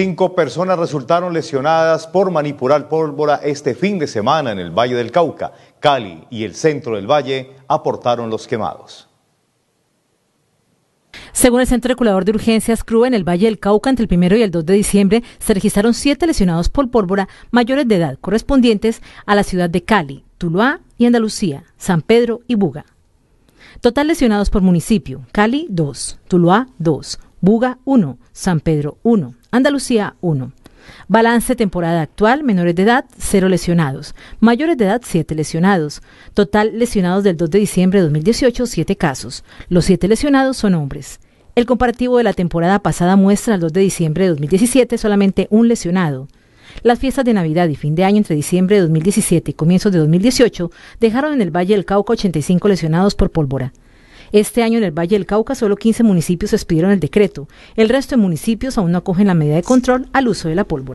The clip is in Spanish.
Cinco personas resultaron lesionadas por manipular pólvora este fin de semana en el Valle del Cauca. Cali y el centro del valle aportaron los quemados. Según el Centro Regulador de Urgencias CRU, en el Valle del Cauca, entre el primero y el 2 de diciembre, se registraron siete lesionados por pólvora mayores de edad, correspondientes a la ciudad de Cali, Tuluá y Andalucía, San Pedro y Buga. Total lesionados por municipio, Cali 2, Tuluá 2, Buga 1, San Pedro 1. Andalucía 1. Balance temporada actual, menores de edad, 0 lesionados. Mayores de edad, 7 lesionados. Total lesionados del 2 de diciembre de 2018, 7 casos. Los 7 lesionados son hombres. El comparativo de la temporada pasada muestra el 2 de diciembre de 2017 solamente un lesionado. Las fiestas de Navidad y fin de año entre diciembre de 2017 y comienzos de 2018 dejaron en el Valle del Cauca 85 lesionados por pólvora. Este año en el Valle del Cauca solo 15 municipios expidieron el decreto. El resto de municipios aún no acogen la medida de control al uso de la pólvora.